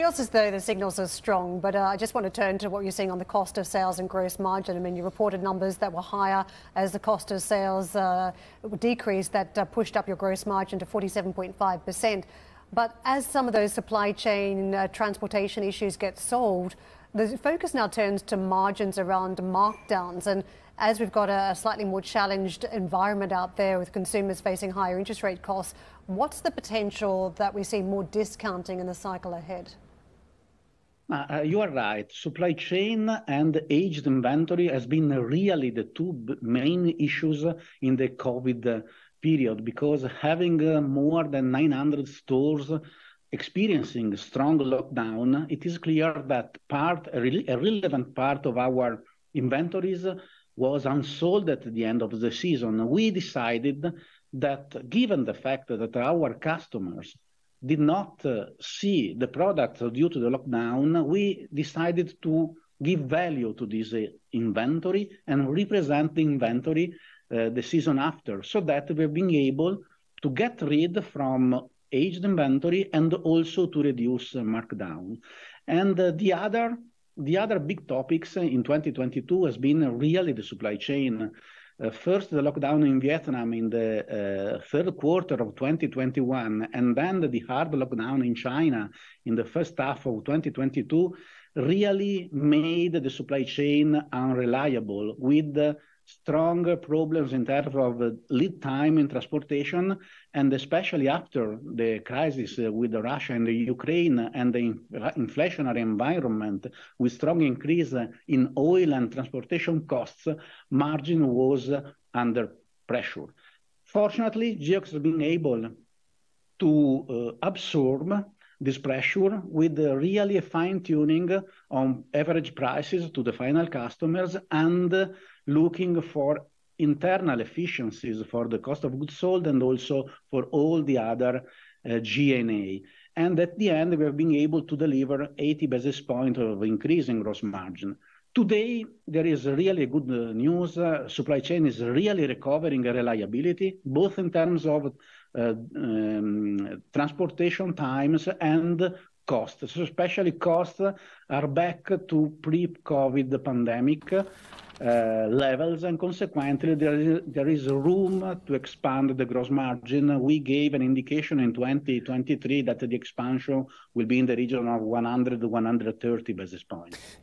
Feels as though the signals are strong, but uh, I just want to turn to what you're seeing on the cost of sales and gross margin. I mean, you reported numbers that were higher as the cost of sales uh, decreased, that uh, pushed up your gross margin to 47.5%. But as some of those supply chain uh, transportation issues get solved, the focus now turns to margins around markdowns. And as we've got a slightly more challenged environment out there with consumers facing higher interest rate costs, what's the potential that we see more discounting in the cycle ahead? Uh, you are right. Supply chain and aged inventory has been really the two main issues in the COVID period because having uh, more than 900 stores experiencing strong lockdown, it is clear that part a, re- a relevant part of our inventories was unsold at the end of the season. We decided that given the fact that our customers did not uh, see the product due to the lockdown, we decided to give value to this uh, inventory and represent the inventory uh, the season after, so that we're being able to get rid from aged inventory and also to reduce markdown. The other, the other big topics in 2022 has been really the supply chain. Uh, first, the lockdown in Vietnam in the uh, third quarter of 2021, and then the hard lockdown in China in the first half of 2022 really made the supply chain unreliable with strong problems in terms of uh, lead time in transportation, and especially after the crisis uh, with Russia and the Ukraine and the uh, inflationary environment with strong increase in oil and transportation costs, margin was under pressure. Fortunately, Geox has been able to absorb this pressure with really a fine-tuning on average prices to the final customers and looking for internal efficiencies for the cost of goods sold and also for all the other uh, G&A. At the end, we have been able to deliver 80 basis points of increase in gross margin. Today, there is really good uh, news. Uh, supply chain is really recovering reliability, both in terms of um, transportation times and costs. So especially costs are back to pre-COVID pandemic uh, levels, and consequently, there is, there is room to expand the gross margin. We gave an indication in 2023 that the expansion will be in the region of 100-130 to basis points.